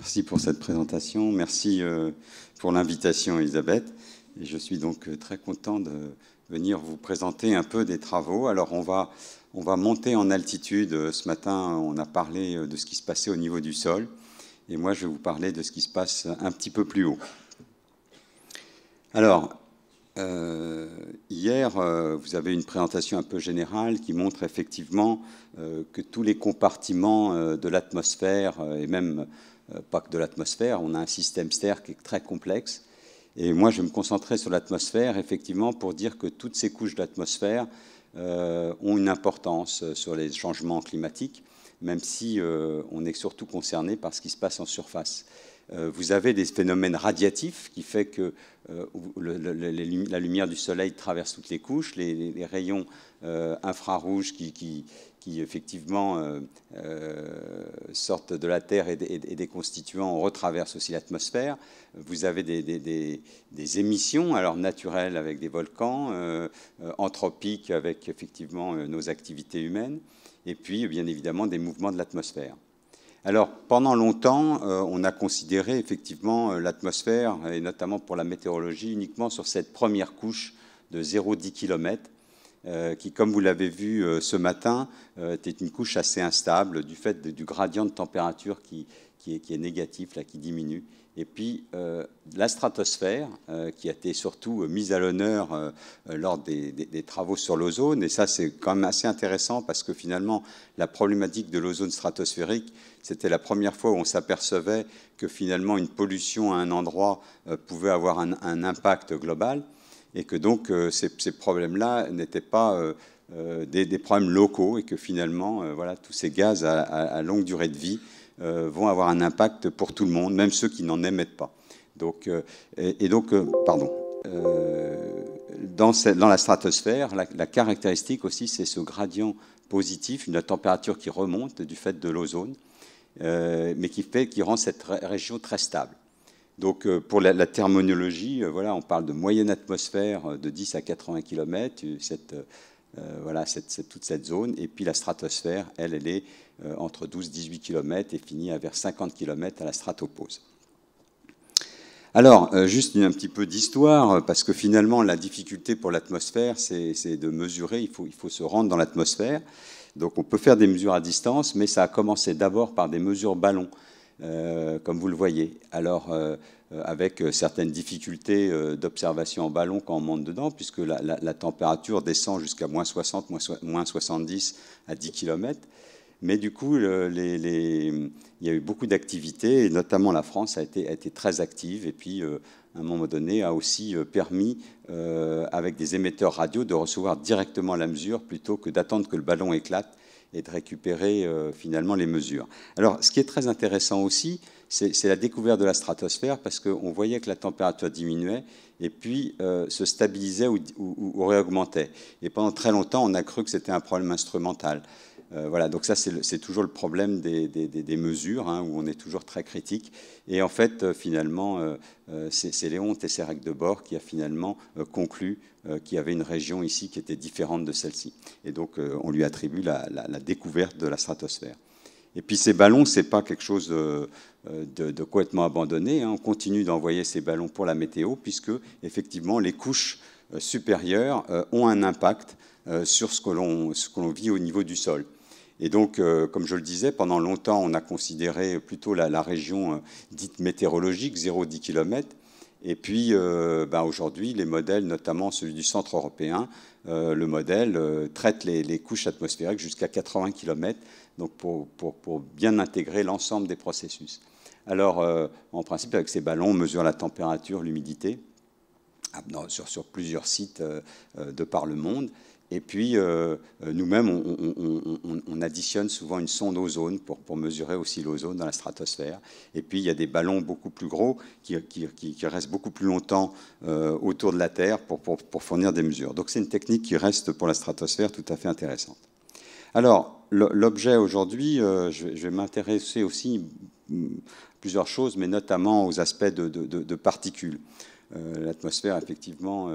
Merci pour cette présentation. Merci euh, pour l'invitation, Elisabeth. je suis donc euh, très content de venir vous présenter un peu des travaux. Alors, on va, on va monter en altitude. Euh, ce matin, on a parlé de ce qui se passait au niveau du sol. Et moi, je vais vous parler de ce qui se passe un petit peu plus haut. Alors, hier, vous avez une présentation un peu générale qui montre effectivement que tous les compartiments de l'atmosphère et même euh, pas que de l'atmosphère. On a un système STER qui est très complexe. Et moi, je vais me concentrer sur l'atmosphère, effectivement, pour dire que toutes ces couches d'atmosphère euh, ont une importance euh, sur les changements climatiques, même si on est surtout concerné par ce qui se passe en surface. Euh, vous avez des phénomènes radiatifs qui fait que euh, la lumière du soleil traverse toutes les couches, les, rayons euh, infrarouges qui, effectivement sortent de la Terre et, des constituants retraversent aussi l'atmosphère. Vous avez des, des, émissions, alors naturelles avec des volcans, anthropiques avec effectivement nos activités humaines, et puis bien évidemment des mouvements de l'atmosphère. Alors, pendant longtemps, euh, on a considéré effectivement euh, l'atmosphère, et notamment pour la météorologie, uniquement sur cette première couche de 0,10 km, euh, qui, comme vous l'avez vu ce matin, était une couche assez instable du fait du gradient de température qui, qui est, négatif, là, qui diminue. Et puis euh, la stratosphère, euh, qui a été surtout euh, mise à l'honneur lors des, travaux sur l'ozone. Et ça, c'est quand même assez intéressant parce que finalement, la problématique de l'ozone stratosphérique, c'était la première fois où on s'apercevait que finalement une pollution à un endroit pouvait avoir un, impact global et que donc ces, problèmes-là n'étaient pas... Des, problèmes locaux et que finalement, voilà, tous ces gaz à longue durée de vie euh, vont avoir un impact pour tout le monde, même ceux qui n'en émettent pas. Donc, euh, et, donc, euh, pardon. Dans, dans, la stratosphère, la, caractéristique aussi, c'est ce gradient positif, une température qui remonte du fait de l'ozone, mais qui, fait, qui rend cette région très stable. Donc pour la, la terminologie, voilà, on parle de moyenne atmosphère de 10 à 80 km, cette, voilà, cette, toute cette zone, et puis la stratosphère, elle, elle est euh, entre 12-18 km et finit à vers 50 km à la stratopause. Alors, euh, juste un petit peu d'histoire, euh, parce que finalement, la difficulté pour l'atmosphère, c'est de mesurer, il faut, se rendre dans l'atmosphère. Donc, on peut faire des mesures à distance, mais ça a commencé d'abord par des mesures ballon, comme vous le voyez. Alors, avec certaines difficultés d'observation en ballon quand on monte dedans, puisque la, la température descend jusqu'à moins 60, moins 70 à 10 km. Mais du coup, il y a eu beaucoup d'activités, et notamment la France a été, très active, et puis euh, à un moment donné a aussi euh, permis, euh, avec des émetteurs radio, de recevoir directement la mesure plutôt que d'attendre que le ballon éclate et de récupérer finalement les mesures. Alors, ce qui est très intéressant aussi, c'est la découverte de la stratosphère parce qu'on voyait que la température diminuait et puis se stabilisait ou, ou, réaugmentait. Et pendant très longtemps, on a cru que c'était un problème instrumental. Euh, voilà, donc ça c'est toujours le problème des, mesures, hein, où on est toujours très critique. Et en fait, euh, finalement, euh, c'est Léon Tesserac de Bord qui a finalement conclu qu'il y avait une région ici qui était différente de celle-ci. Et donc on lui attribue la, découverte de la stratosphère. Et puis ces ballons, ce n'est pas quelque chose de, de complètement abandonné. Hein. On continue d'envoyer ces ballons pour la météo, puisque effectivement les couches supérieures ont un impact sur ce que l'on vit au niveau du sol. Et donc, euh, comme je le disais, pendant longtemps, on a considéré plutôt la, région euh, dite météorologique, 0-10 km. Et puis, euh, ben, aujourd'hui, les modèles, notamment celui du Centre européen, le modèle traite les, couches atmosphériques jusqu'à 80 km, donc pour, bien intégrer l'ensemble des processus. Alors, en principe, avec ces ballons, on mesure la température, l'humidité, ah, sur plusieurs sites de par le monde. Et puis, euh, euh, nous-mêmes, on, additionne souvent une sonde ozone pour, pour mesurer aussi l'ozone dans la stratosphère. Et puis, il y a des ballons beaucoup plus gros qui, restent beaucoup plus longtemps euh, autour de la Terre pour, fournir des mesures. Donc, c'est une technique qui reste pour la stratosphère tout à fait intéressante. Alors, l'objet aujourd'hui, je, vais m'intéresser aussi à mm, plusieurs choses, mais notamment aux aspects de, de particules. L'atmosphère, effectivement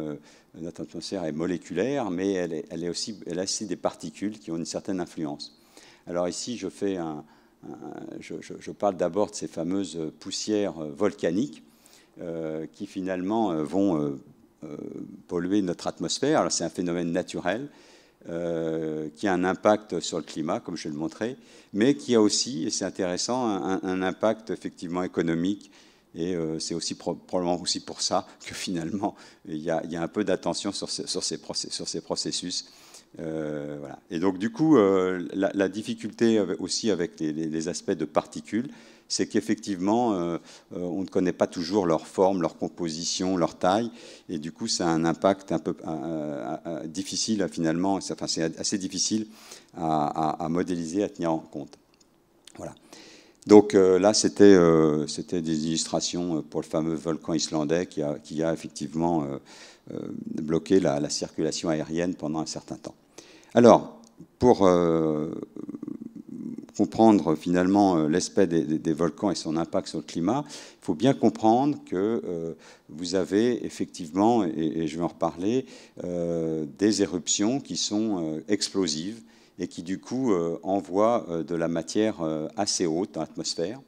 notre atmosphère est moléculaire, mais elle, est, aussi, elle a aussi des particules qui ont une certaine influence. Alors ici, je, fais je, parle d'abord de ces fameuses poussières volcaniques euh, qui finalement euh, vont euh, polluer notre atmosphère. Alors c'est un phénomène naturel qui a un impact sur le climat, comme je le montrer, mais qui a aussi, et c'est intéressant, un, un impact effectivement économique et euh, c'est aussi probablement aussi pour ça que finalement, il y a, un peu d'attention sur, ces sur, ces processus. Euh, et donc, du coup, euh, la, difficulté aussi avec les, aspects de particules, c'est qu'effectivement, on ne connaît pas toujours leur forme, leur composition, leur taille, et du coup, ça a un impact un peu difficile finalement, enfin, c'est assez difficile à, à, modéliser, à tenir en compte. Voilà. Donc euh, là, euh, c'était des illustrations euh, pour le fameux volcan islandais qui a, effectivement bloqué la, circulation aérienne pendant un certain temps. Alors, pour comprendre finalement l'aspect des, volcans et son impact sur le climat, il faut bien comprendre que vous avez effectivement, et, je vais en reparler, des éruptions qui sont explosives et qui du coup euh, envoie euh, de la matière euh, assez haute dans l'atmosphère.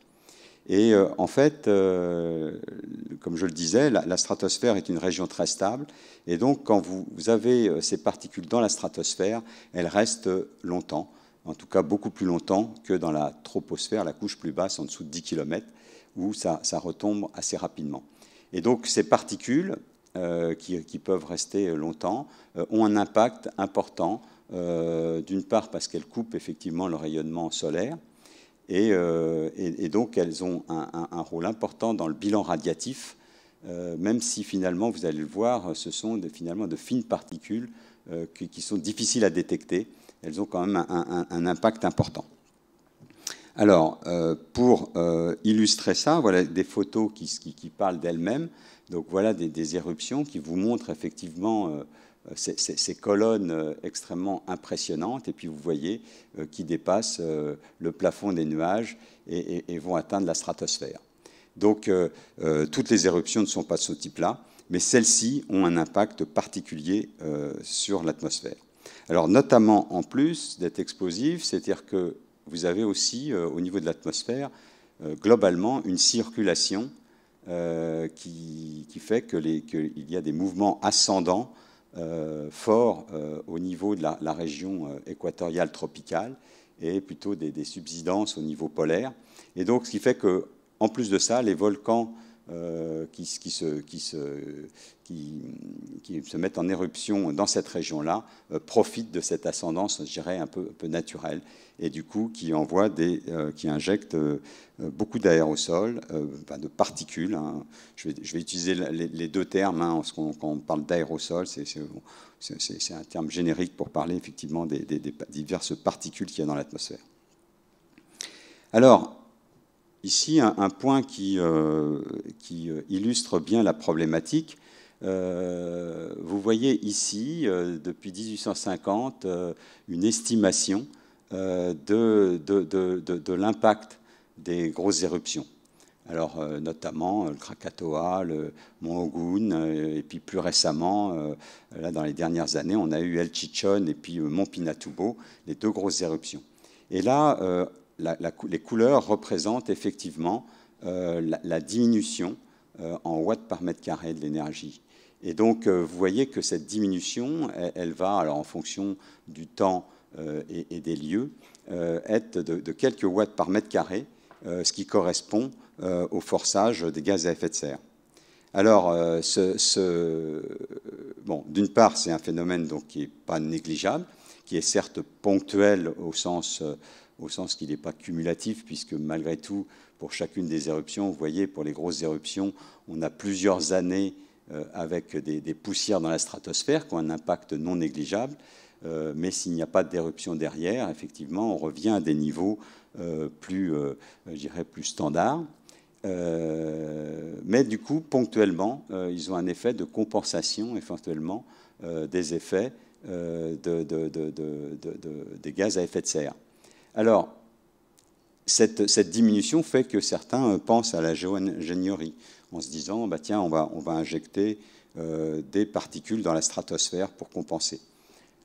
Et en fait, comme je le disais, la, stratosphère est une région très stable. Et donc, quand vous, avez ces particules dans la stratosphère, elles restent longtemps, en tout cas beaucoup plus longtemps que dans la troposphère, la couche plus basse, en dessous de 10 km, où ça, retombe assez rapidement. Et donc, ces particules, qui, peuvent rester longtemps, ont un impact important euh, d'une part parce qu'elles coupent effectivement le rayonnement solaire, et, euh, donc elles ont un, rôle important dans le bilan radiatif, euh, même si finalement, vous allez le voir, ce sont finalement de fines particules qui, sont difficiles à détecter, elles ont quand même un, impact important. Alors, pour illustrer ça, voilà des photos qui, parlent d'elles-mêmes. Donc voilà des, éruptions qui vous montrent effectivement euh, ces, colonnes euh, extrêmement impressionnantes, et puis vous voyez euh, qui dépassent le plafond des nuages et, vont atteindre la stratosphère. Donc toutes les éruptions ne sont pas de ce type-là, mais celles-ci ont un impact particulier sur l'atmosphère. Alors notamment en plus d'être explosives, c'est-à-dire que vous avez aussi au niveau de l'atmosphère globalement une circulation qui, fait qu'il y a des mouvements ascendants euh, fort euh, au niveau de la, région euh, équatoriale tropicale et plutôt des, des, subsidences au niveau polaire. Et donc, ce qui fait que, en plus de ça, les volcans euh, qui, qui, se, qui, se, qui, se, mettent en éruption dans cette région-là euh, profitent de cette ascendance, je dirais, un peu, peu naturelle, et du coup qui, envoient des, euh, qui injectent beaucoup d'aérosols, de particules. Hein. Je, vais, utiliser les, deux termes, hein, quand, on parle d'aérosol, c'est c'est un terme générique pour parler effectivement des, des diverses particules qu'il y a dans l'atmosphère. Alors, Ici, un, point qui, euh, qui, euh, illustre bien la problématique. Euh, vous voyez ici, depuis 1850, une estimation de, de, l'impact des grosses éruptions. Alors, notamment le Krakatoa, le Mont Ogun, et puis plus récemment, là, dans les dernières années, on a eu El Chichon et puis Mont Pinatubo, les deux grosses éruptions. Et là, les couleurs représentent effectivement euh, la, diminution euh, en watts par mètre carré de l'énergie. Et donc, euh, vous voyez que cette diminution, elle, va, alors en fonction du temps et, des lieux, être de, quelques watts par mètre carré, ce qui correspond au forçage des gaz à effet de serre. Alors, d'une part, c'est un phénomène donc, qui n'est pas négligeable, qui est certes ponctuel au sens au sens qu'il n'est pas cumulatif, puisque malgré tout, pour chacune des éruptions, vous voyez, pour les grosses éruptions, on a plusieurs années euh, avec des, poussières dans la stratosphère qui ont un impact non négligeable. Euh, mais s'il n'y a pas d'éruption derrière, effectivement, on revient à des niveaux euh, plus, plus standards. mais du coup, ponctuellement, ils ont un effet de compensation, éventuellement, des effets de, des gaz à effet de serre. Alors, cette, diminution fait que certains euh, pensent à la géoingénierie, en se disant, bah, tiens, on va, injecter euh, des particules dans la stratosphère pour compenser.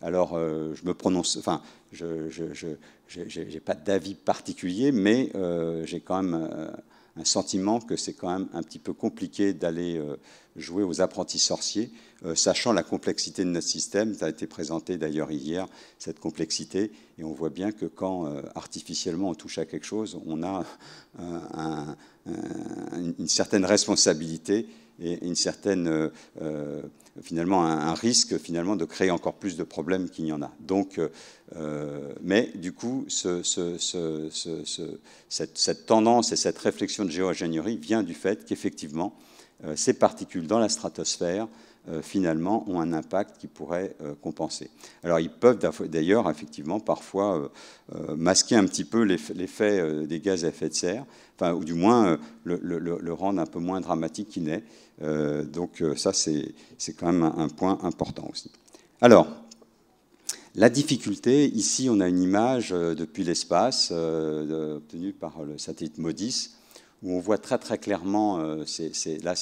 Alors, euh, je me prononce, enfin, je n'ai pas d'avis particulier, mais j'ai quand même un sentiment que c'est quand même un petit peu compliqué d'aller euh, jouer aux apprentis sorciers, euh, sachant la complexité de notre système. Ça a été présenté d'ailleurs hier, cette complexité. Et on voit bien que quand euh, artificiellement on touche à quelque chose, on a une certaine responsabilité et une certaine finalement un, risque finalement de créer encore plus de problèmes qu'il n'y en a. Donc, euh, euh, mais du coup, cette, tendance et cette réflexion de géo-ingénierie vient du fait qu'effectivement, euh, ces particules dans la stratosphère euh, finalement ont un impact qui pourrait euh, compenser. Alors ils peuvent d'ailleurs effectivement parfois euh, masquer un petit peu l'effet des gaz à effet de serre, enfin, ou du moins le, rendre un peu moins dramatique qu'il n'est. donc ça c'est quand même un, point important aussi. Alors, la difficulté, ici on a une image depuis l'espace obtenue par le satellite MODIS où on voit très très clairement, euh,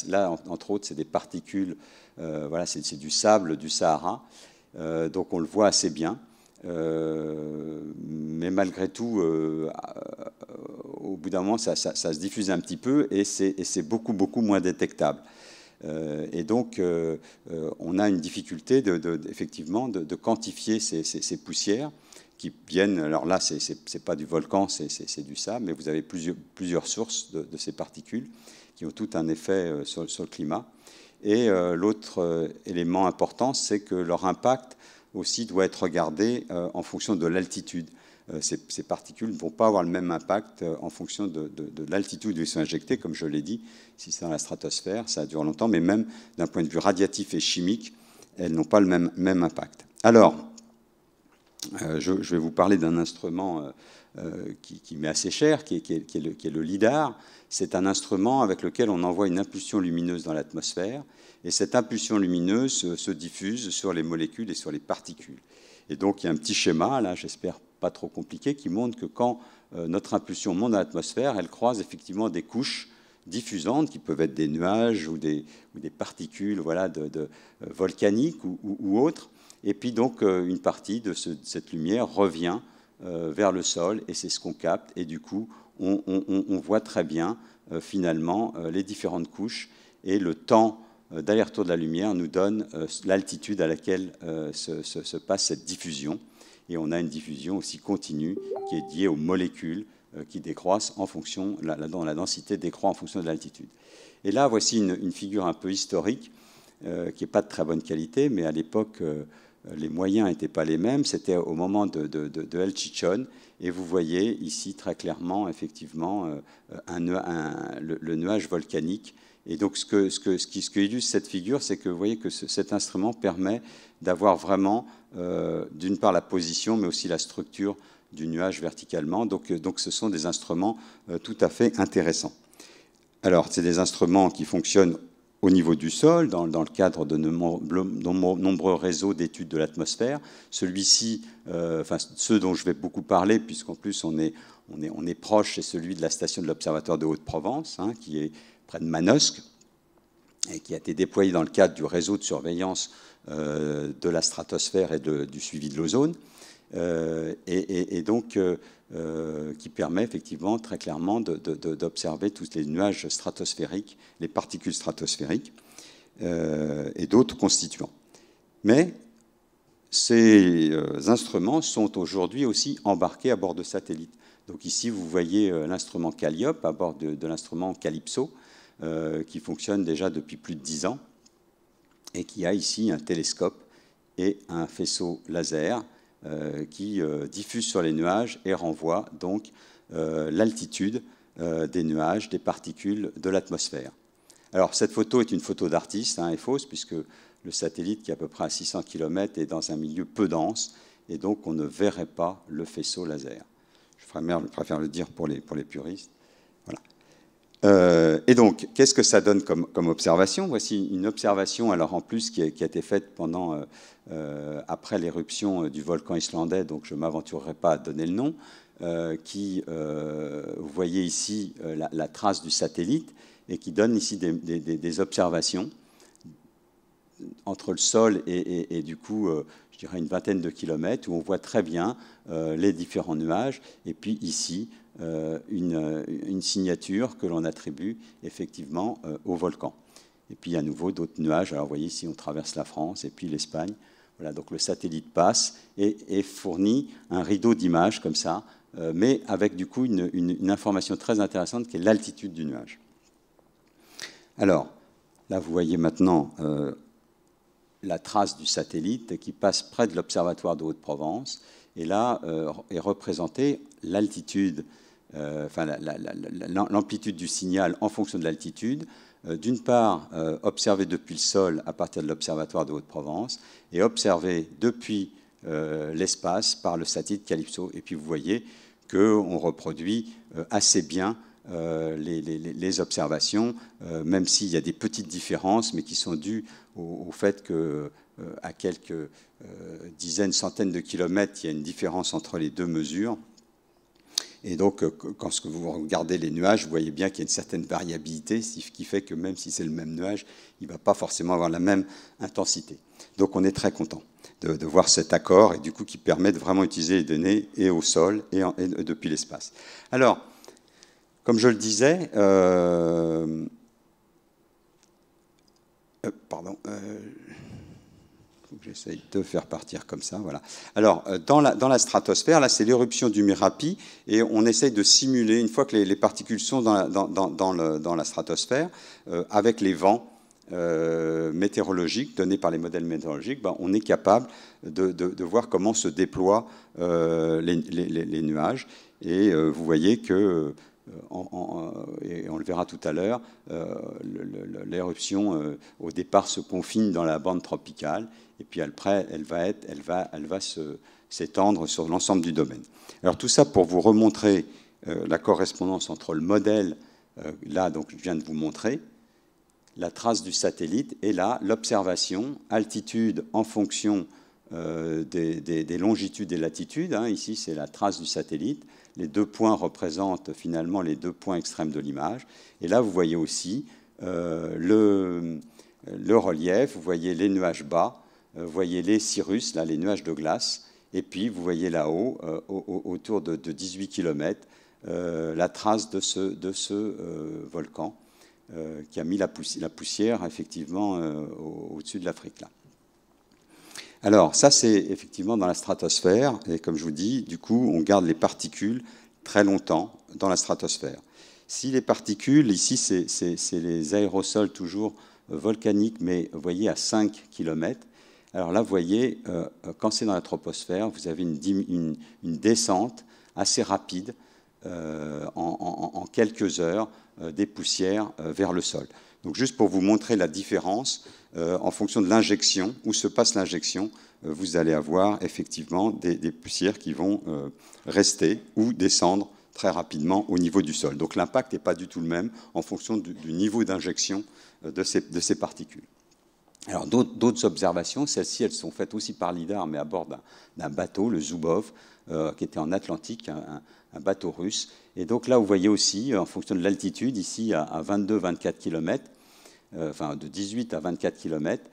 là, entre autres, c'est des particules, euh, voilà, c'est du sable du Sahara, euh, donc on le voit assez bien. mais malgré tout, au bout d'un moment, ça, se diffuse un petit peu et c'est beaucoup beaucoup moins détectable. et donc, on a une difficulté effectivement de, quantifier ces poussières qui viennent, alors là, ce n'est pas du volcan, c'est du sable, mais vous avez plusieurs, plusieurs sources de, ces particules qui ont tout un effet euh, sur, le climat. Et euh, l'autre euh, élément important, c'est que leur impact aussi doit être regardé en fonction de l'altitude. Ces, particules ne vont pas avoir le même impact en fonction de, l'altitude où ils sont injectés, comme je l'ai dit. Si c'est dans la stratosphère, ça dure longtemps, mais même d'un point de vue radiatif et chimique, elles n'ont pas le même, même impact. Alors, euh, je, vais vous parler d'un instrument euh, euh, qui, m'est assez cher, qui est, le, lidar. C'est un instrument avec lequel on envoie une impulsion lumineuse dans l'atmosphère, et cette impulsion lumineuse se, diffuse sur les molécules et sur les particules. Et donc il y a un petit schéma, là j'espère pas trop compliqué, qui montre que quand notre impulsion monte dans l'atmosphère, elle croise effectivement des couches diffusantes qui peuvent être des nuages ou des, particules voilà, de, volcaniques ou autres. Et puis donc euh, une partie de, cette lumière revient euh, vers le sol et c'est ce qu'on capte. Et du coup, on, voit très bien euh, finalement les différentes couches et le temps d'aller-retour de la lumière nous donne l'altitude à laquelle se, passe cette diffusion. Et on a une diffusion aussi continue qui est liée aux molécules qui décroissent en fonction, dont la, la densité décroît en fonction de l'altitude. Et là, voici une, figure un peu historique, qui n'est pas de très bonne qualité, mais à l'époque, euh, les moyens n'étaient pas les mêmes. C'était au moment de, El Chichon. Et vous voyez ici très clairement, effectivement, euh, le, nuage volcanique. Et donc, ce que, qui, illustre cette figure, c'est que vous voyez que cet instrument permet d'avoir vraiment, euh, d'une part, la position, mais aussi la structure du nuage verticalement. Donc, donc ce sont des instruments tout à fait intéressants. Alors, c'est des instruments qui fonctionnent au niveau du sol, dans, le cadre de nombreux, nombreux réseaux d'études de l'atmosphère. Celui-ci, euh, enfin ceux dont je vais beaucoup parler, puisqu'en plus on est, on, est, on est proche, c'est celui de la station de l'Observatoire de Haute-Provence, hein, qui est près de Manosque, et qui a été déployé dans le cadre du réseau de surveillance euh, de la stratosphère et du suivi de l'ozone. Euh, et, et, donc, euh, qui permet effectivement très clairement d'observer tous les nuages stratosphériques, les particules stratosphériques euh, et d'autres constituants. Mais ces euh, instruments sont aujourd'hui aussi embarqués à bord de satellites. Donc ici, vous voyez l'instrument Calliope à bord de, l'instrument Calypso, qui fonctionne déjà depuis plus de dix ans, et qui a ici un télescope et un faisceau laser euh, qui euh, diffuse sur les nuages et renvoie donc euh, l'altitude des nuages, des particules de l'atmosphère. Alors cette photo est une photo d'artiste, hein, est fausse, puisque le satellite qui est à peu près à 600 km est dans un milieu peu dense, et donc on ne verrait pas le faisceau laser. Je préfère, le dire pour les, pour les puristes. Euh, et donc, qu'est-ce que ça donne comme, observation Voici une observation, alors en plus, qui a, été faite pendant, euh, euh, après l'éruption du volcan islandais, donc je ne m'aventurerai pas à donner le nom, qui, vous voyez ici la, trace du satellite, et qui donne ici des, observations entre le sol et, et du coup, je dirais une vingtaine de kilomètres, où on voit très bien les différents nuages, et puis ici, euh, euh, une, signature que l'on attribue effectivement euh, au volcan. Et puis à nouveau d'autres nuages. Alors vous voyez ici on traverse la France et puis l'Espagne. Voilà, donc le satellite passe et, fournit un rideau d'images comme ça, mais avec du coup une, information très intéressante qui est l'altitude du nuage. Alors là vous voyez maintenant la trace du satellite qui passe près de l'observatoire de Haute-Provence. Et là est représentée l'altitude euh, l'amplitude du signal en fonction de l'altitude, euh, d'une part euh, observée depuis le sol à partir de l'observatoire de Haute-Provence et observée depuis l'espace par le satellite Calypso. Et puis vous voyez qu'on reproduit assez bien les, observations, même s'il y a des petites différences, mais qui sont dues au, fait que à quelques dizaines, centaines de kilomètres, il y a une différence entre les deux mesures. Et donc, euh, quand vous regardez les nuages, vous voyez bien qu'il y a une certaine variabilité, ce qui fait que même si c'est le même nuage, il ne va pas forcément avoir la même intensité. Donc, on est très content de, voir cet accord, et du coup, qui permet de vraiment utiliser les données et au sol et, depuis l'espace. Alors, comme je le disais, euh, euh, pardon. J'essaie de faire partir comme ça, voilà. Alors, euh, dans la, stratosphère, là, c'est l'éruption du Mirapi, et on essaye de simuler, une fois que les, particules sont dans la, stratosphère, euh, avec les vents euh, météorologiques donnés par les modèles météorologiques, ben, on est capable de, voir comment se déploient les, nuages. Et vous voyez que... et on le verra tout à l'heure, l'éruption au départ se confine dans la bande tropicale et puis après, elle va, elle va, s'étendre sur l'ensemble du domaine. Alors tout ça pour vous remontrer euh, la correspondance entre le modèle, euh, là, donc je viens de vous montrer, la trace du satellite, et là, l'observation, altitude en fonction euh, des, longitudes et latitudes. Hein. ici, c'est la trace du satellite. Les deux points représentent finalement les deux points extrêmes de l'image. Et là, vous voyez aussi le relief, vous voyez les nuages bas, euh, voyez les cirrus, là, les nuages de glace, et puis vous voyez là-haut, euh, autour de, 18 km, euh, la trace de ce, volcan qui a mis la, poussière, effectivement au-dessus de l'Afrique. là. Alors, ça, c'est effectivement dans la stratosphère. Et comme je vous dis, du coup, on garde les particules très longtemps dans la stratosphère. Si les particules, ici, c'est les aérosols toujours volcaniques, mais vous voyez à 5 km, alors là, vous voyez, euh, quand c'est dans la troposphère, vous avez une, descente assez rapide euh, en, quelques heures euh, des poussières vers le sol. Donc juste pour vous montrer la différence, en fonction de l'injection, où se passe l'injection, vous allez avoir effectivement des, poussières qui vont rester ou descendre très rapidement au niveau du sol. Donc l'impact n'est pas du tout le même en fonction du, niveau d'injection de ces particules d'autres observations, celles-ci elles sont faites aussi par l'IDAR, mais à bord d'un bateau, le Zubov, euh, qui était en Atlantique, un, bateau russe. Et donc là, vous voyez aussi, euh, en fonction de l'altitude, ici à, 22-24 km, euh, enfin de 18 à 24 km,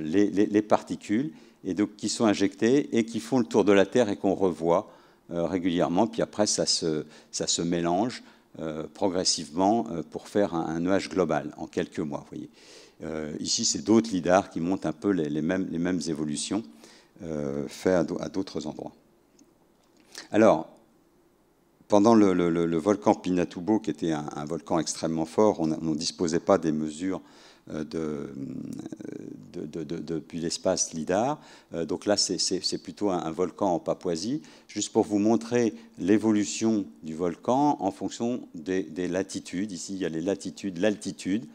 les, particules et qui sont injectées et qui font le tour de la Terre et qu'on revoit régulièrement. Puis après, ça se, mélange progressivement pour faire un, un, nuage global en quelques mois, vous voyez. Euh, ici, c'est d'autres lidars qui montrent un peu les, mêmes, évolutions euh, faites à d'autres endroits. Alors, pendant le, volcan Pinatubo, qui était un, volcan extrêmement fort, on ne disposait pas des mesures euh, depuis l'espace LIDAR. Donc là, c'est plutôt un, volcan en Papouasie, juste pour vous montrer l'évolution du volcan en fonction des, des, latitudes. Ici, il y a les latitudes, l'altitude.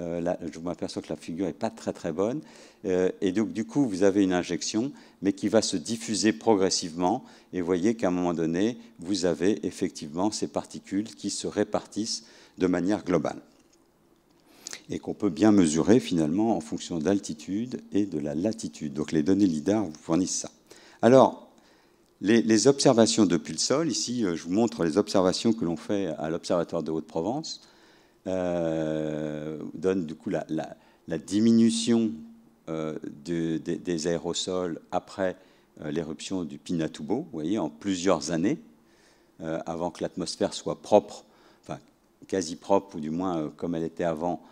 Euh, je m'aperçois que la figure n'est pas très très bonne. Euh, et donc du coup, vous avez une injection, mais qui va se diffuser progressivement. Et voyez qu'à un moment donné, vous avez effectivement ces particules qui se répartissent de manière globale. Et qu'on peut bien mesurer finalement en fonction d'altitude et de la latitude. Donc les données LIDAR vous fournissent ça. Alors, les, les observations depuis le sol, ici euh, je vous montre les observations que l'on fait à l'Observatoire de Haute-Provence. Euh, donne du coup la, diminution euh, des aérosols après euh, l'éruption du Pinatubo, vous voyez, en plusieurs années, avant que l'atmosphère soit propre, enfin quasi propre, ou du moins comme elle était avant.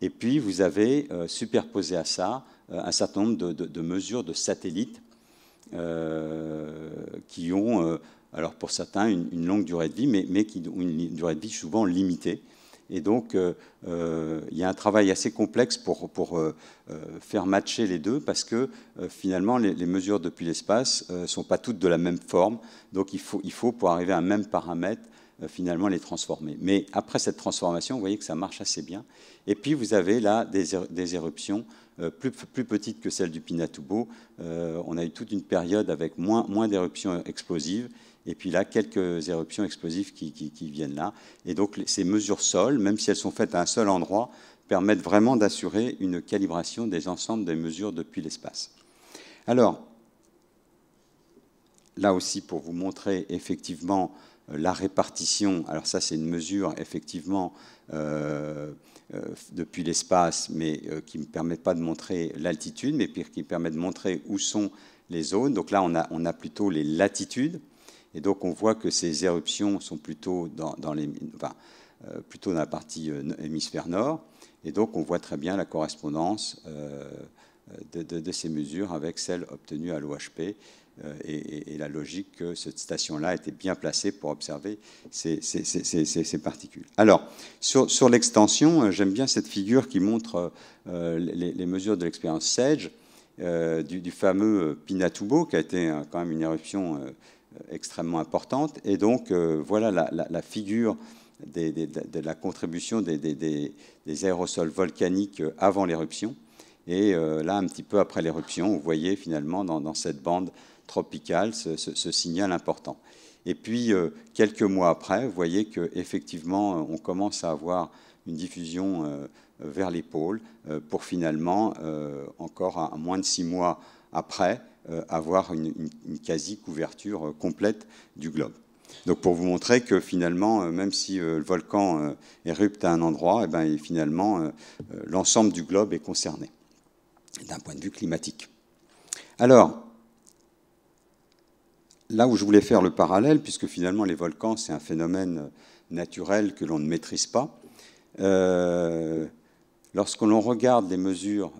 et puis vous avez superposé à ça un certain nombre de, mesures de satellites qui ont alors pour certains une, longue durée de vie, mais, qui une durée de vie souvent limitée. Et donc, euh, euh, il y a un travail assez complexe pour, euh, faire matcher les deux, parce que finalement, les, mesures depuis l'espace ne sont pas toutes de la même forme. Donc, il faut, pour arriver à un même paramètre, finalement, les transformer. Mais après cette transformation, vous voyez que ça marche assez bien. Et puis, vous avez là des, éruptions plus, plus, petites que celles du Pinatubo. on a eu toute une période avec moins, moins d'éruptions explosives. Et puis là, quelques éruptions explosives qui, viennent là. Et donc ces mesures sol, même si elles sont faites à un seul endroit, permettent vraiment d'assurer une calibration des ensembles des mesures depuis l'espace. Alors, là aussi, pour vous montrer effectivement euh, la répartition, alors ça c'est une mesure effectivement euh, euh, depuis l'espace, mais qui ne permet pas de montrer l'altitude, mais qui permet de montrer où sont les zones. Donc là on a plutôt les latitudes. Et donc on voit que ces éruptions sont plutôt dans, les, euh, plutôt dans la partie euh, hémisphère nord. Et donc on voit très bien la correspondance euh, de, ces mesures avec celles obtenues à l'OHP. Et, la logique que cette station-là était bien placée pour observer ces, particules. Alors, sur, l'extension, j'aime bien cette figure qui montre les, mesures de l'expérience SAGE, du, fameux Pinatubo, qui a été hein, quand même une éruption euh, extrêmement importante. Et donc, euh, voilà la, figure de la contribution des, aérosols volcaniques euh, avant l'éruption. Et là, un petit peu après l'éruption, vous voyez finalement dans, cette bande tropicale ce, ce, signal important. Et puis, quelques mois après, vous voyez qu'effectivement, on commence à avoir une diffusion vers les pôles pour finalement, encore à moins de six mois après, euh, avoir une, quasi-couverture euh, complète du globe. Donc pour vous montrer que finalement, euh, même si le volcan érupte à un endroit, et eh bien finalement l'ensemble du globe est concerné d'un point de vue climatique. Alors, là où je voulais faire le parallèle, puisque finalement les volcans, c'est un phénomène naturel que l'on ne maîtrise pas, euh, lorsque l'on regarde les mesures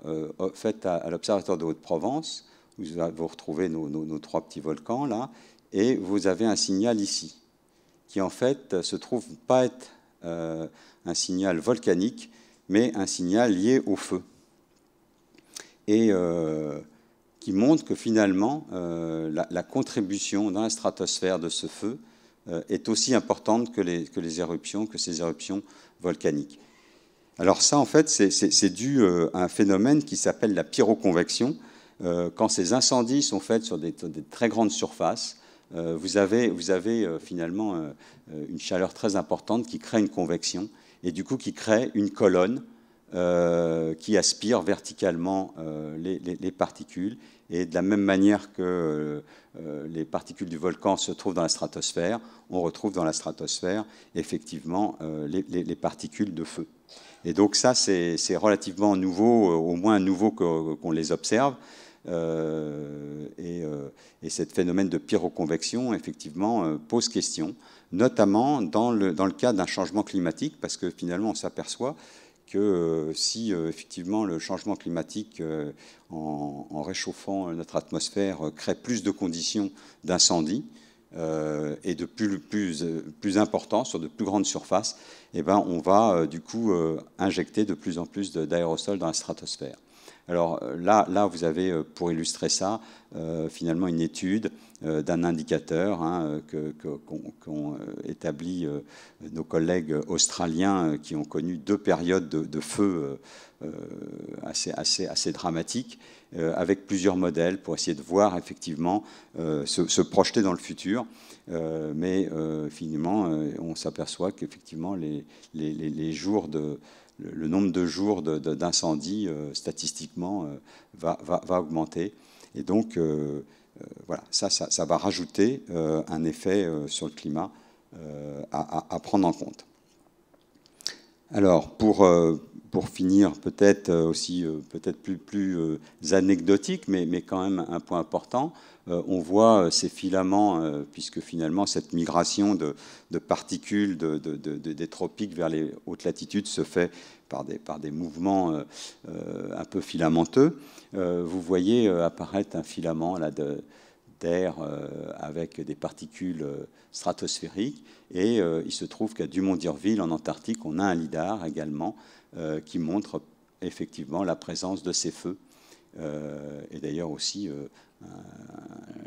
faites à, à l'Observatoire de Haute-Provence, vous, retrouvez nos, trois petits volcans là, et vous avez un signal ici, qui en fait se trouve pas être euh, un signal volcanique, mais un signal lié au feu. Et euh, qui montre que finalement, euh, la, contribution dans la stratosphère de ce feu est aussi importante que les éruptions, que ces éruptions volcaniques. Alors ça, en fait, c'est dû à un phénomène qui s'appelle la pyroconvection, euh, quand ces incendies sont faits sur des, très grandes surfaces, euh, vous avez, euh, finalement une chaleur très importante qui crée une convection et du coup qui crée une colonne qui aspire verticalement les, particules. Et de la même manière que les particules du volcan se trouvent dans la stratosphère, on retrouve dans la stratosphère effectivement les, particules de feu. Et donc ça, c'est relativement nouveau, au moins nouveau qu'on les observe. Euh, et, euh, et ce phénomène de pyroconvection, effectivement, euh, pose question, notamment dans le, dans le cas d'un changement climatique, parce que finalement, on s'aperçoit que si effectivement le changement climatique, en, réchauffant notre atmosphère, crée plus de conditions d'incendie et de plus, plus, plus important sur de plus grandes surfaces, eh ben, on va du coup injecter de plus en plus d'aérosols dans la stratosphère. Alors euh, là, là, vous avez euh, pour illustrer ça euh, finalement une étude d'un indicateur hein, qu'ont établi nos collègues australiens qui ont connu deux périodes de, feu assez, assez, assez dramatiques, avec plusieurs modèles pour essayer de voir effectivement se, projeter dans le futur. mais finalement, on s'aperçoit qu'effectivement les, jours de le, nombre de jours d'incendie, euh, statistiquement, euh, va, augmenter. Et donc, euh, ça, va rajouter un effet sur le climat à, prendre en compte. Alors, pour, finir, peut-être aussi, peut-être plus, plus anecdotique, mais, quand même un point important, euh, on voit euh, ces filaments, euh, puisque finalement cette migration de, particules des tropiques vers les hautes latitudes se fait par des, mouvements un peu filamenteux. vous voyez apparaître un filament là, avec des particules stratosphériques. Et il se trouve qu'à Dumont-d'Urville, en Antarctique, on a un lidar également qui montre effectivement la présence de ces feux. Euh, et d'ailleurs aussi euh,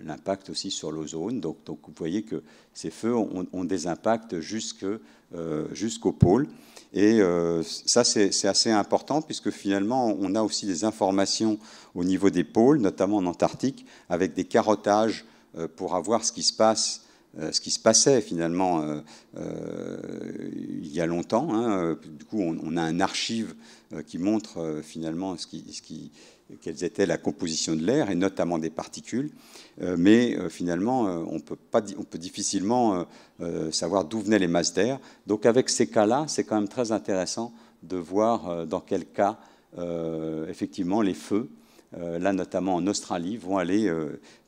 l'impact aussi sur l'ozone. Donc, vous voyez que ces feux ont, des impacts euh, jusqu'au pôle. Et ça, c'est assez important puisque finalement, on a aussi des informations au niveau des pôles, notamment en Antarctique, avec des carottages pour avoir ce qui se passe euh, ce qui se passait finalement euh, euh, il y a longtemps. Hein, du coup, on, a un archive qui montre finalement ce qui, étaient la composition de l'air et notamment des particules. mais finalement, on peut, pas, on peut difficilement savoir d'où venaient les masses d'air. Donc avec ces cas-là, c'est quand même très intéressant de voir dans quel cas effectivement les feux, là notamment en Australie, vont aller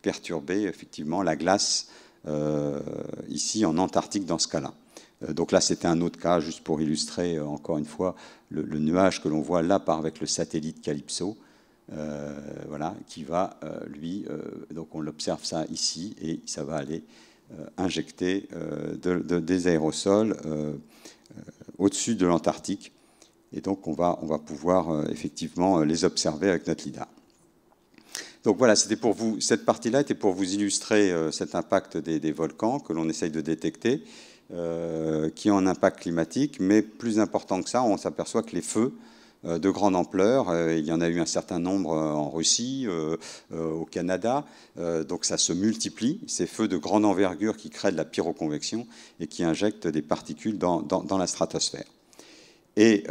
perturber effectivement la glace euh, ici en Antarctique dans ce cas-là. Euh, donc là, c'était un autre cas, juste pour illustrer euh, encore une fois le, nuage que l'on voit là par avec le satellite Calypso, voilà, qui va lui, donc on l'observe ça ici et ça va aller injecter des aérosols au-dessus de l'Antarctique et donc on va, on va pouvoir effectivement les observer avec notre lidar. Donc voilà, c'était pour vous, cette partie-là était pour vous illustrer euh, cet impact des, volcans que l'on essaye de détecter, euh, qui ont un impact climatique, mais plus important que ça, on s'aperçoit que les feux euh, de grande ampleur. Il y en a eu un certain nombre en Russie, au Canada. Donc ça se multiplie, ces feux de grande envergure qui créent de la pyroconvection et qui injectent des particules dans, la stratosphère. Et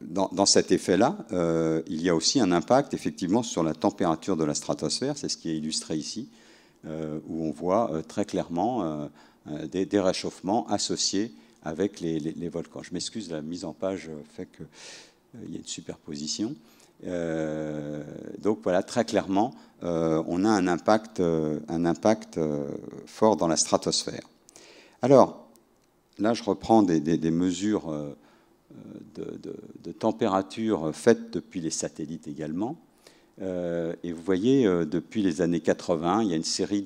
dans, cet effet-là, euh, il y a aussi un impact effectivement sur la température de la stratosphère, c'est ce qui est illustré ici, euh, où on voit euh, très clairement des, réchauffements associés avec les, volcans. Je m'excuse, la mise en page fait qu'il y a une superposition. donc voilà, très clairement, on a un impact, un impact fort dans la stratosphère. Alors, là, je reprends des, des mesures de, température faite depuis les satellites également. Euh, et vous voyez, euh, depuis les années 80, il y a une série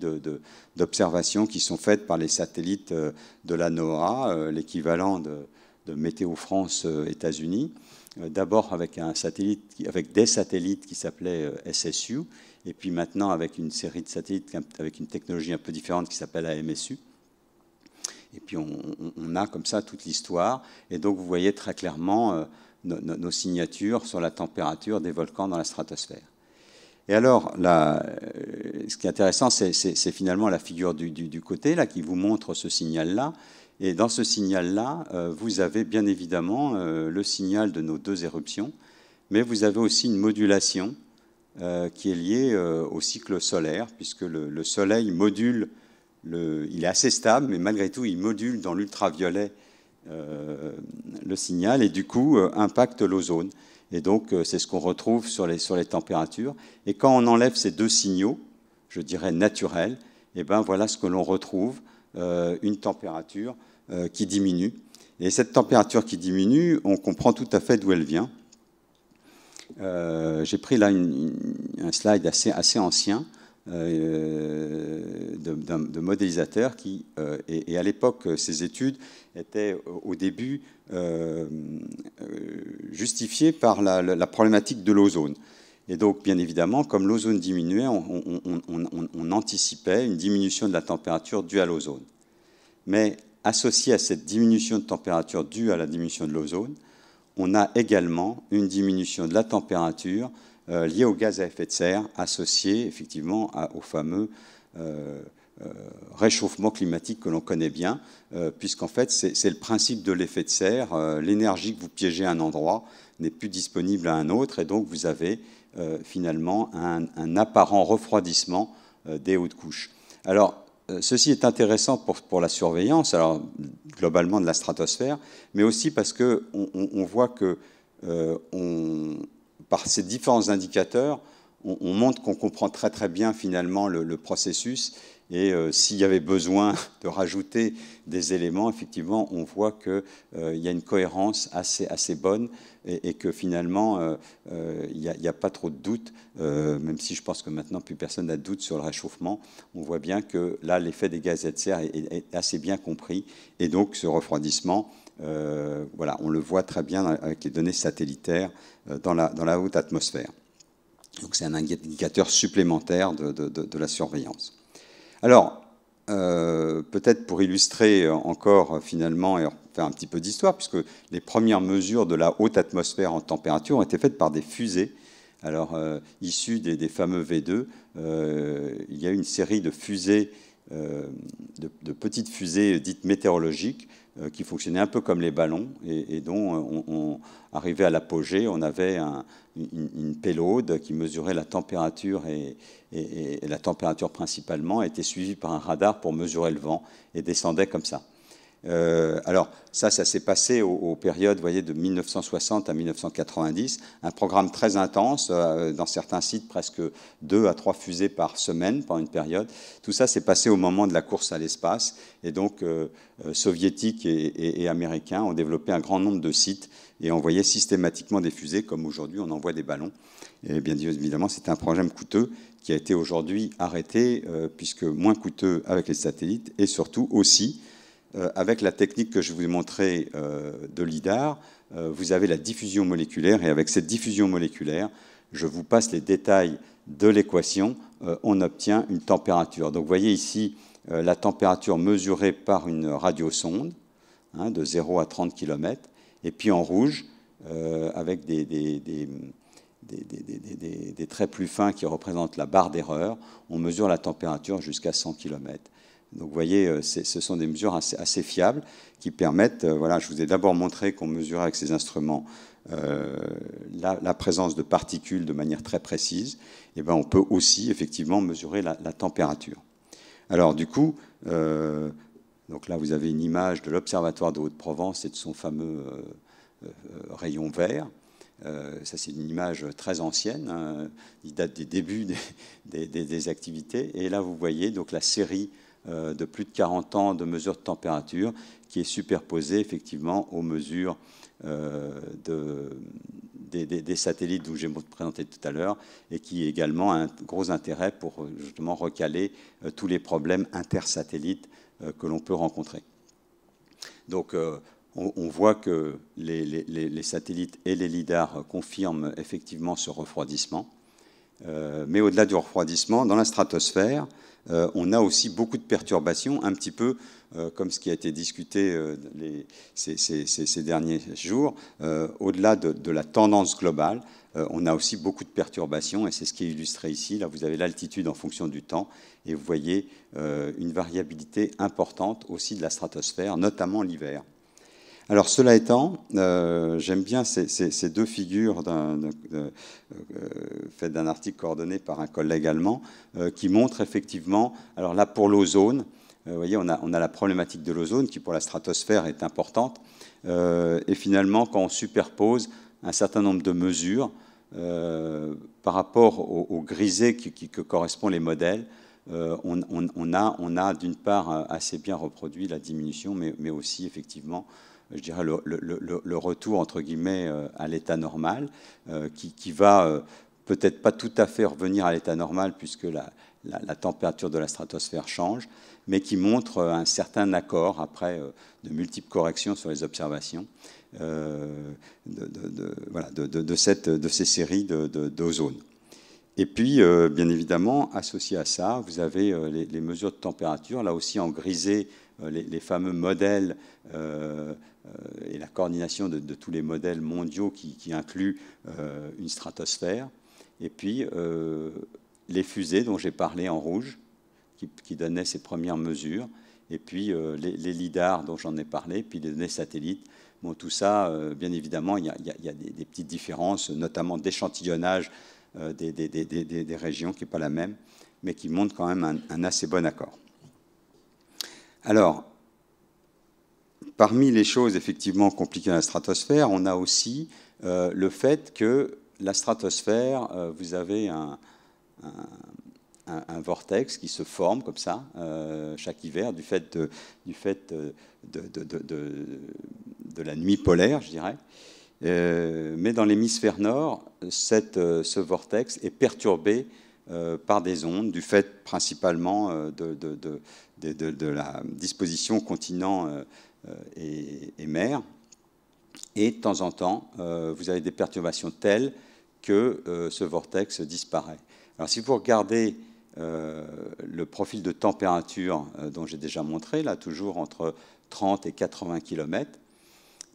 d'observations qui sont faites par les satellites euh, de la NOAA, l'équivalent de, Météo France États-Unis. D'abord avec, satellite, avec des satellites qui s'appelaient SSU, et puis maintenant avec une série de satellites avec une technologie un peu différente qui s'appelle AMSU. Et puis on, a comme ça toute l'histoire. Et donc vous voyez très clairement euh, nos, signatures sur la température des volcans dans la stratosphère. Et alors, euh, ce qui est intéressant, c'est finalement la figure du, côté là, qui vous montre ce signal-là. Et dans ce signal-là, euh, vous avez bien évidemment le signal de nos deux éruptions, mais vous avez aussi une modulation qui est liée au cycle solaire, puisque le Soleil module il est assez stable, mais malgré tout, il module dans l'ultraviolet euh, le signal et du coup euh, impacte l'ozone. Et donc, euh, c'est ce qu'on retrouve sur les, sur les températures. Et quand on enlève ces deux signaux, je dirais naturels, et eh ben voilà ce que l'on retrouve, une température qui diminue. Et cette température qui diminue, on comprend tout à fait d'où elle vient. J'ai pris là une, un slide assez, assez ancien euh, de, modélisateurs qui, euh, et, à l'époque, ces euh, études étaient au début justifiées par la, problématique de l'ozone. Et donc, bien évidemment, comme l'ozone diminuait, on, on, anticipait une diminution de la température due à l'ozone. Mais associé à cette diminution de température due à la diminution de l'ozone, on a également une diminution de la température euh, lié au gaz à effet de serre associé effectivement au fameux euh, euh, réchauffement climatique que l'on connaît bien, puisqu'en fait c'est le principe de l'effet de serre, l'énergie que vous piégez à un endroit n'est plus disponible à un autre, et donc vous avez finalement un, apparent refroidissement des hautes couches. Alors ceci est intéressant pour, la surveillance, alors globalement de la stratosphère, mais aussi parce que voit que on, par ces différents indicateurs, on, montre qu'on comprend très très bien finalement le, processus. Et euh, s'il y avait besoin de rajouter des éléments, effectivement, on voit qu'il euh, y a une cohérence assez, assez bonne et, que finalement, euh, il n'y a, pas trop de doute, même si je pense que maintenant plus personne n'a de doute sur le réchauffement. On voit bien que là, l'effet des gaz à effet de serre est assez bien compris et donc ce refroidissement euh, voilà, on le voit très bien avec les données satellitaires euh, dans la, haute atmosphère. Donc c'est un indicateur supplémentaire de, la surveillance. Alors, euh, peut-être pour illustrer encore finalement et faire un petit peu d'histoire, puisque les premières mesures de la haute atmosphère en température ont été faites par des fusées. Alors, issues des, fameux V2, il y a eu une série de fusées euh, de, petites fusées dites météorologiques euh, qui fonctionnaient un peu comme les ballons et, dont euh, on, arrivait à l'apogée, on avait une, pélode qui mesurait la température et la température principalement était suivie par un radar pour mesurer le vent et descendait comme ça. Euh, alors ça, ça s'est passé aux, périodes, vous voyez, de 1960 à 1990, un programme très intense, euh, dans certains sites presque deux à trois fusées par semaine pendant une période. Tout ça s'est passé au moment de la course à l'espace, et donc euh, soviétiques et, américains ont développé un grand nombre de sites et envoyaient systématiquement des fusées, comme aujourd'hui on envoie des ballons. Et bien évidemment, c'est un programme coûteux qui a été aujourd'hui arrêté, puisque moins coûteux avec les satellites, et surtout aussi euh, avec la technique que je vous ai montrée euh, de l'IDAR, euh, vous avez la diffusion moléculaire et avec cette diffusion moléculaire, je vous passe les détails de l'équation, on obtient une température. Donc vous voyez ici la température mesurée par une radiosonde hein, de 0 à 30 km, et puis en rouge, avec des, des, traits plus fins qui représentent la barre d'erreur, on mesure la température jusqu'à 100 km. Donc vous voyez, euh, ce sont des mesures assez, fiables qui permettent, euh, voilà, je vous ai d'abord montré qu'on mesurait avec ces instruments euh, la, présence de particules de manière très précise, et eh ben on peut aussi effectivement mesurer la, température. Alors du coup, donc là vous avez une image de l'observatoire de Haute-Provence et de son fameux rayon vert. ça c'est une image très ancienne, il hein, date des débuts des, activités. Et là vous voyez donc la série euh, de plus de 40 ans de mesures de température qui est superposée effectivement aux mesures euh, des, satellites dont j'ai présenté tout à l'heure et qui également a un gros intérêt pour justement recaler euh, tous les problèmes intersatellites que l'on peut rencontrer. Donc on, voit que les, les, satellites et les lidars confirment effectivement ce refroidissement. mais au-delà du refroidissement, dans la stratosphère, euh, on a aussi beaucoup de perturbations, un petit peu euh, comme ce qui a été discuté euh, ces, derniers jours, au-delà de, de, la tendance globale, on a aussi beaucoup de perturbations, et c'est ce qui est illustré ici. Là, vous avez l'altitude en fonction du temps, et vous voyez une variabilité importante aussi de la stratosphère, notamment l'hiver. Alors cela étant, euh, j'aime bien ces, deux figures euh, euh, faites d'un article coordonné par un collègue allemand qui montre effectivement, alors là pour l'ozone, vous voyez, on a, la problématique de l'ozone qui pour la stratosphère est importante, et finalement quand on superpose un certain nombre de mesures par rapport au, grisé que correspondent les modèles, on, a, d'une part assez bien reproduit la diminution, mais aussi effectivement je dirais, le, retour, entre guillemets, euh, à l'état normal, euh, qui, qui, va euh, peut-être pas tout à fait revenir à l'état normal, puisque la, température de la stratosphère change, mais qui montre un certain accord après de multiples corrections sur les observations de, de, cette, de ces séries d'ozone. Et puis, bien évidemment, associé à ça, vous avez les, mesures de température, là aussi en grisé, les, les, fameux modèles euh, et la coordination de, tous les modèles mondiaux qui, incluent euh, une stratosphère. Et puis euh, les fusées dont j'ai parlé en rouge, qui, donnaient ces premières mesures, et puis les, les lidars dont j'en ai parlé, puis les données satellites. Bon, tout ça, bien évidemment, il y a, des, petites différences, notamment d'échantillonnage des, des, régions qui n'est pas la même, mais qui montrent quand même un, un assez bon accord. Alors, Parmi les choses effectivement compliquées dans la stratosphère, on a aussi euh, le fait que la stratosphère, euh, vous avez un, vortex qui se forme comme ça euh, chaque hiver du fait, de, la nuit polaire, je dirais. mais dans l'hémisphère nord, ce vortex est perturbé par des ondes, du fait principalement de, la disposition continent euh, et, et, Et de temps en temps, euh, vous avez des perturbations telles que euh, ce vortex disparaît. Alors si vous regardez le profil de température dont j'ai déjà montré, là toujours entre 30 et 80 km,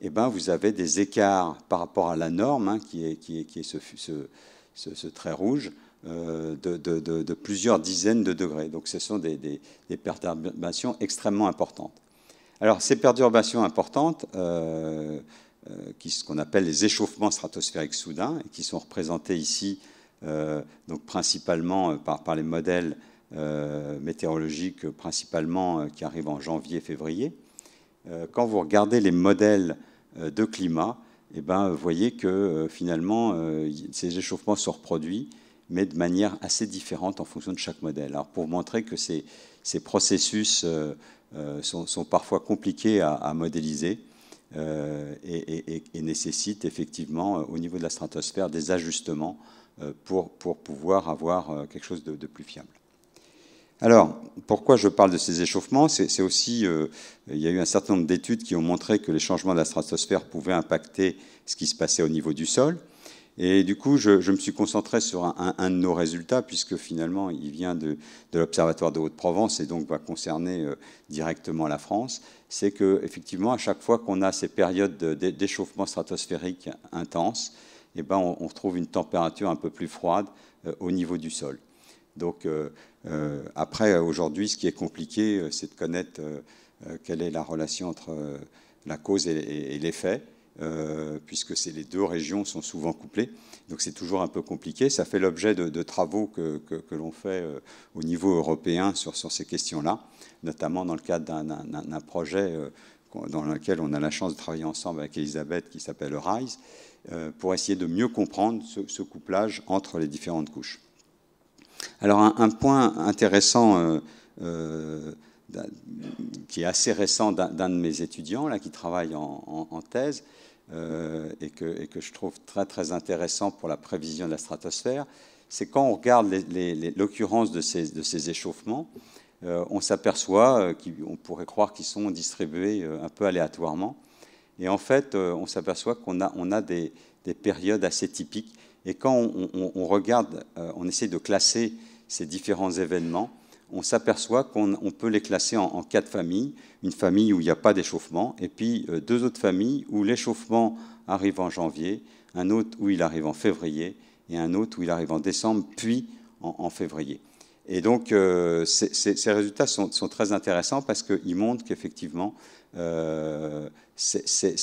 eh ben, vous avez des écarts par rapport à la norme, hein, qui, est, qui, est, ce, trait rouge, de, plusieurs dizaines de degrés. Donc ce sont des perturbations extrêmement importantes. Alors, ces perturbations importantes, euh, euh, ce qu'on appelle les échauffements stratosphériques soudains, qui sont représentés ici euh, principalement par, les modèles météorologiques, principalement qui arrivent en janvier-février. quand vous regardez les modèles de climat, eh ben, vous voyez que finalement, ces échauffements sont reproduits mais de manière assez différente en fonction de chaque modèle. pour montrer que ces, processus euh, euh, sont, parfois compliqués à, modéliser euh, et, nécessitent effectivement au niveau de la stratosphère des ajustements pour, pouvoir avoir quelque chose de, plus fiable. Alors, pourquoi je parle de ces échauffements C'est aussi, il y a eu un certain nombre d'études qui ont montré que les changements de la stratosphère pouvaient impacter ce qui se passait au niveau du sol. Et du coup, je, me suis concentré sur un, de nos résultats, puisque finalement, il vient de, l'Observatoire de Haute-Provence et donc va concerner euh, directement la France. C'est qu'effectivement, à chaque fois qu'on a ces périodes d'échauffement stratosphérique intense, eh ben, on, retrouve une température un peu plus froide euh, au niveau du sol. Donc euh, après, aujourd'hui, ce qui est compliqué, c'est de connaître quelle est la relation entre la cause et l'effet. Euh, puisque les deux régions sont souvent couplées. Donc c'est toujours un peu compliqué. Ça fait l'objet de, travaux que, l'on fait euh, au niveau européen sur, sur ces questions-là, notamment dans le cadre d'un projet euh, dans lequel on a la chance de travailler ensemble avec Elisabeth qui s'appelle RISE, pour essayer de mieux comprendre ce, couplage entre les différentes couches. Alors un, point intéressant qui est assez récent d'un de mes étudiants là, qui travaille en, thèse euh, et, que, et, que, je trouve très très intéressant pour la prévision de la stratosphère, c'est quand on regarde l'occurrence de ces, de ces, échauffements, euh, on s'aperçoit euh, qu'on pourrait croire qu'ils sont distribués un peu aléatoirement. Et en fait, on s'aperçoit qu'on a, on a des, des, périodes assez typiques. Et quand on, on regarde, on essaie de classer ces différents événements, on s'aperçoit qu'on peut les classer en, quatre familles. Une famille où il n'y a pas d'échauffement, et puis euh, deux autres familles où l'échauffement arrive en janvier, un autre où il arrive en février, et un autre où il arrive en décembre, puis en, février. Et donc, euh, ces résultats sont, très intéressants parce qu'ils montrent qu'effectivement, euh, c'est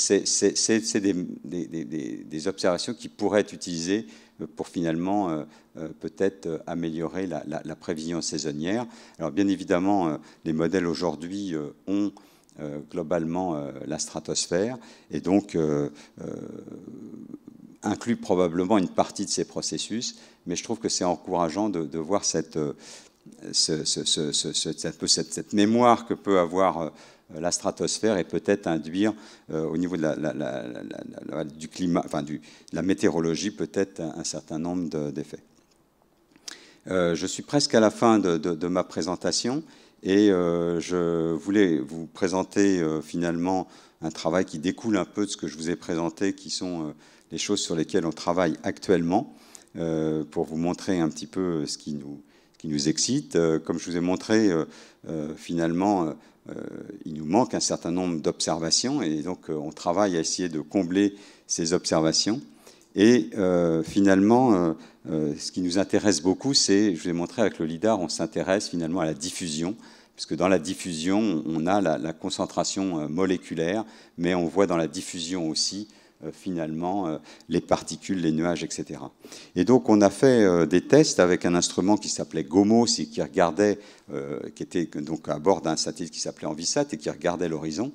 des, observations qui pourraient être utilisées pour finalement euh, peut-être euh, améliorer la, prévision saisonnière. Alors bien évidemment, euh, les modèles aujourd'hui ont globalement la stratosphère et donc inclut probablement une partie de ces processus, mais je trouve que c'est encourageant de, voir cette, cette, mémoire que peut avoir la stratosphère et peut-être induire au niveau de la, du climat, la météorologie, peut-être un certain nombre d'effets. Euh, je suis presque à la fin de, ma présentation et euh, je voulais vous présenter euh, finalement un travail qui découle un peu de ce que je vous ai présenté, qui sont les choses sur lesquelles on travaille actuellement, pour vous montrer un petit peu ce qui nous excite. comme je vous ai montré, finalement, il nous manque un certain nombre d'observations et donc on travaille à essayer de combler ces observations. Et euh, finalement, euh, euh, ce qui nous intéresse beaucoup, c'est, je vous l'ai montré avec le LIDAR, on s'intéresse finalement à la diffusion, puisque dans la diffusion, on a la, concentration moléculaire, mais on voit dans la diffusion aussi finalement les particules, les nuages, etc. Et donc on a fait des tests avec un instrument qui s'appelait GOMOS qui regardait, qui était donc à bord d'un satellite qui s'appelait Envisat et qui regardait l'horizon.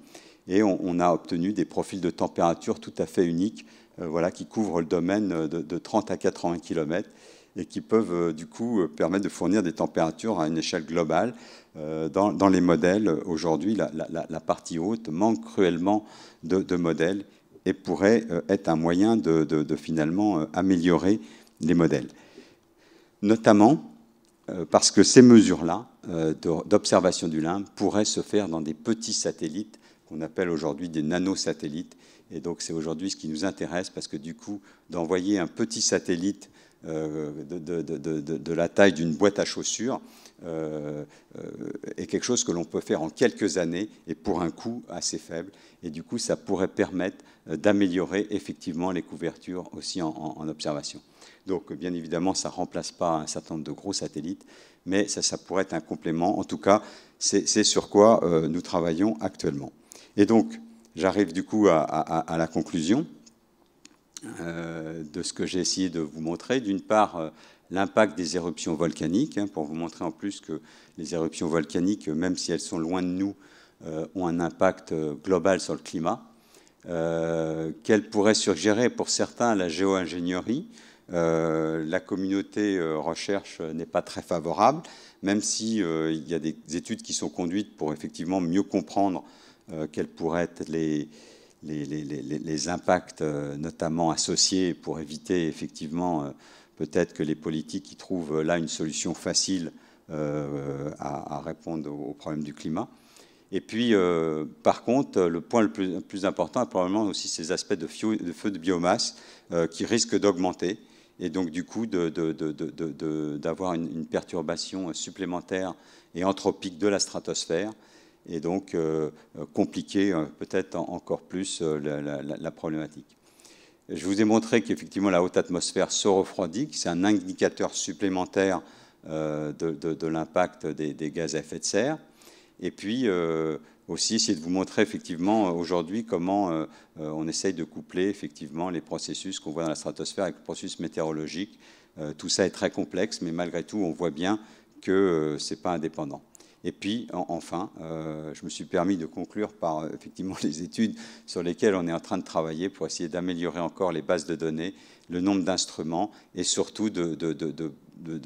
Et on, a obtenu des profils de température tout à fait uniques euh, voilà, qui couvrent le domaine euh, de, 30 à 80 km et qui peuvent euh, du coup permettre de fournir des températures à une échelle globale. Dans, les modèles, aujourd'hui, la, partie haute manque cruellement de, modèles et pourrait être un moyen de, de finalement améliorer les modèles. Notamment parce que ces mesures-là d'observation du limbe pourraient se faire dans des petits satellites qu'on appelle aujourd'hui des nanosatellites et donc c'est aujourd'hui ce qui nous intéresse parce que du coup, d'envoyer un petit satellite euh, de, la taille d'une boîte à chaussures euh, euh, est quelque chose que l'on peut faire en quelques années et pour un coût assez faible. Et du coup, ça pourrait permettre d'améliorer effectivement les couvertures aussi en, observation. Donc bien évidemment, ça ne remplace pas un certain nombre de gros satellites, mais ça, ça pourrait être un complément. En tout cas, c'est sur quoi nous travaillons actuellement. Et donc, J'arrive du coup à, la conclusion euh, de ce que j'ai essayé de vous montrer. D'une part, euh, l'impact des éruptions volcaniques, hein, pour vous montrer en plus que les éruptions volcaniques, même si elles sont loin de nous, euh, ont un impact global sur le climat. Qu'elles pourraient suggérer pour certains la géo-ingénierie. la communauté recherche n'est pas très favorable, même s'il il y a des études qui sont conduites pour effectivement mieux comprendre euh, quels pourraient être les, impacts euh, notamment associés pour éviter effectivement euh, peut-être que les politiques trouvent là une solution facile à, répondre aux, problèmes du climat. Et puis, par contre, le point le plus, important est probablement aussi ces aspects de, de feu de biomasse qui risquent d'augmenter et donc du coup d'avoir une, perturbation supplémentaire et anthropique de la stratosphère et donc euh, compliquer euh, peut-être encore plus euh, la, problématique. Je vous ai montré qu'effectivement la haute atmosphère se refroidit, c'est un indicateur supplémentaire de, l'impact des, gaz à effet de serre. Et puis aussi essayer de vous montrer effectivement aujourd'hui comment on essaye de coupler effectivement les processus qu'on voit dans la stratosphère avec le processus météorologique. tout ça est très complexe, mais malgré tout, on voit bien que ce n'est pas indépendant. Et puis, enfin, euh, je me suis permis de conclure par euh, effectivement les études sur lesquelles on est en train de travailler pour essayer d'améliorer encore les bases de données, le nombre d'instruments et surtout de,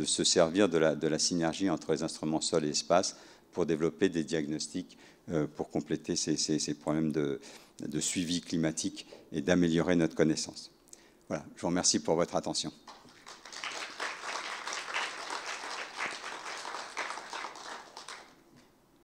se servir de la, synergie entre les instruments sol et espace pour développer des diagnostics euh, pour compléter ces, ces problèmes de, suivi climatique et d'améliorer notre connaissance. Voilà, je vous remercie pour votre attention.